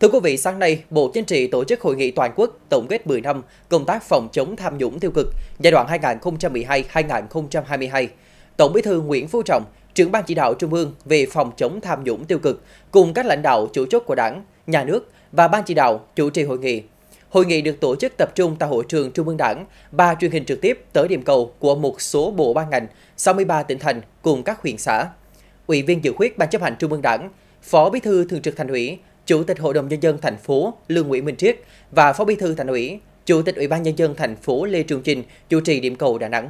Thưa quý vị, sáng nay, Bộ Chính trị tổ chức hội nghị toàn quốc tổng kết 10 năm công tác phòng chống tham nhũng tiêu cực giai đoạn 2012-2022. Tổng Bí thư Nguyễn Phú Trọng, trưởng ban chỉ đạo Trung ương về phòng chống tham nhũng tiêu cực cùng các lãnh đạo chủ chốt của Đảng, nhà nước và ban chỉ đạo chủ trì hội nghị. Hội nghị được tổ chức tập trung tại hội trường Trung ương Đảng và truyền hình trực tiếp tới điểm cầu của một số bộ ban ngành, 63 tỉnh thành cùng các huyện xã. Ủy viên dự khuyết Ban chấp hành Trung ương Đảng, Phó Bí thư Thường trực Thành ủy, Chủ tịch Hội đồng nhân dân thành phố Lương Nguyễn Minh Triết và Phó Bí thư Thành ủy, Chủ tịch Ủy ban nhân dân thành phố Lê Trường Trình chủ trì điểm cầu Đà Nẵng.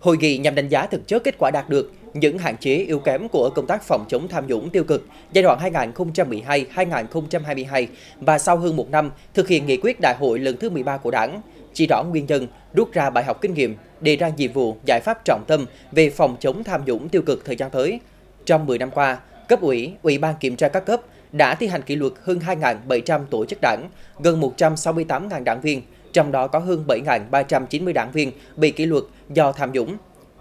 Hội nghị nhằm đánh giá thực chất kết quả đạt được, những hạn chế yếu kém của công tác phòng chống tham nhũng tiêu cực giai đoạn 2012-2022 và sau hơn một năm thực hiện nghị quyết đại hội lần thứ 13 của Đảng, chỉ rõ nguyên nhân, rút ra bài học kinh nghiệm, đề ra nhiệm vụ, giải pháp trọng tâm về phòng chống tham nhũng tiêu cực thời gian tới. Trong 10 năm qua, cấp ủy, ủy ban kiểm tra các cấp đã thi hành kỷ luật hơn 2.700 tổ chức đảng, gần 168.000 đảng viên, trong đó có hơn 7.390 đảng viên bị kỷ luật do tham nhũng.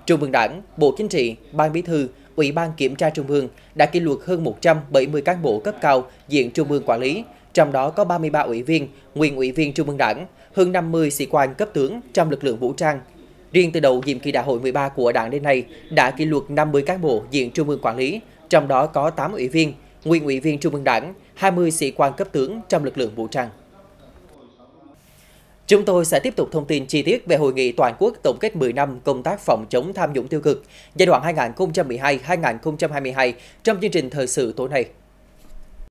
Trung ương Đảng, Bộ Chính trị, Ban Bí thư, Ủy ban Kiểm tra Trung ương đã kỷ luật hơn 170 cán bộ cấp cao diện Trung ương quản lý, trong đó có 33 ủy viên, nguyên ủy viên Trung ương Đảng, hơn 50 sĩ quan cấp tướng trong lực lượng vũ trang. Riêng từ đầu nhiệm kỳ đại hội 13 của Đảng đến nay đã kỷ luật 50 cán bộ diện Trung ương quản lý, trong đó có 8 ủy viên, nguyên ủy viên Trung ương Đảng, 20 sĩ quan cấp tướng trong lực lượng vũ trang. Chúng tôi sẽ tiếp tục thông tin chi tiết về hội nghị toàn quốc tổng kết 10 năm công tác phòng chống tham nhũng tiêu cực giai đoạn 2012-2022 trong chương trình thời sự tối nay.